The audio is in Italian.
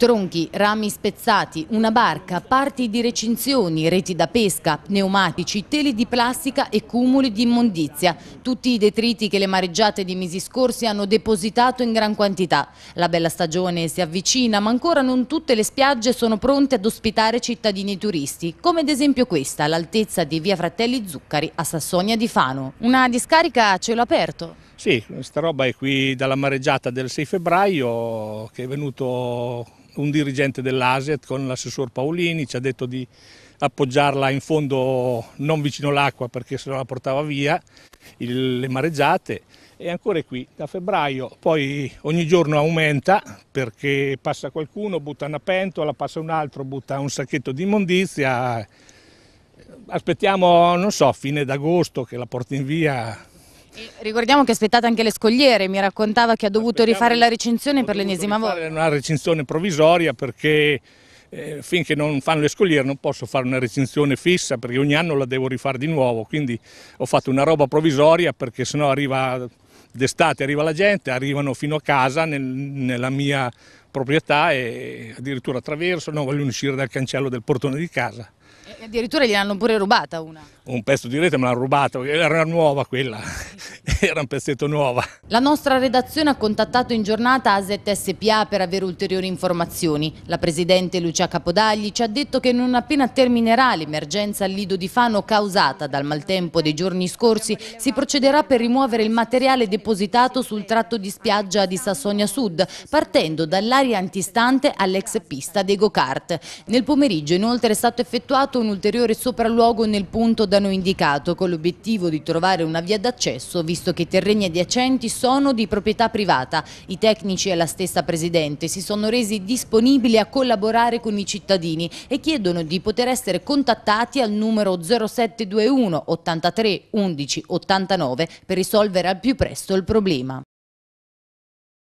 Tronchi, rami spezzati, una barca, parti di recinzioni, reti da pesca, pneumatici, teli di plastica e cumuli di immondizia. Tutti i detriti che le mareggiate di mesi scorsi hanno depositato in gran quantità. La bella stagione si avvicina, ma ancora non tutte le spiagge sono pronte ad ospitare cittadini turisti, come ad esempio questa, all'altezza di via Fratelli Zuccari a Sassonia di Fano. Una discarica a cielo aperto. Sì, questa roba è qui dalla mareggiata del 6 febbraio che è venuto un dirigente dell'ASET con l'assessor Paolini, ci ha detto di appoggiarla in fondo non vicino l'acqua perché se no la portava via, il, le mareggiate e ancora è qui da febbraio, poi ogni giorno aumenta perché passa qualcuno, butta una pentola, passa un altro, butta un sacchetto di immondizia, aspettiamo non so fine d'agosto che la porti in via Ricordiamo che aspettate anche le scogliere, mi raccontava che ha dovuto rifare la recinzione per l'ennesima volta. Una recinzione provvisoria perché eh, finché non fanno le scogliere non posso fare una recinzione fissa perché ogni anno la devo rifare di nuovo, quindi ho fatto una roba provvisoria perché sennò arriva d'estate, arriva la gente, arrivano fino a casa nel, nella mia proprietà e addirittura attraverso, non vogliono uscire dal cancello del portone di casa. E addirittura gliel'hanno pure rubata una? Un pezzo di rete me l'hanno rubata, era nuova quella era un pezzetto nuova. La nostra redazione ha contattato in giornata ASET SPA per avere ulteriori informazioni. La presidente Lucia Capodagli ci ha detto che non appena terminerà l'emergenza al Lido di Fano causata dal maltempo dei giorni scorsi, si procederà per rimuovere il materiale depositato sul tratto di spiaggia di Sassonia Sud, partendo dall'area antistante all'ex pista dei go-kart. Nel pomeriggio inoltre è stato effettuato un ulteriore sopralluogo nel punto da noi indicato, con l'obiettivo di trovare una via d'accesso visto visto che i terreni adiacenti sono di proprietà privata. I tecnici e la stessa Presidente si sono resi disponibili a collaborare con i cittadini e chiedono di poter essere contattati al numero 0721 83 11 89 per risolvere al più presto il problema.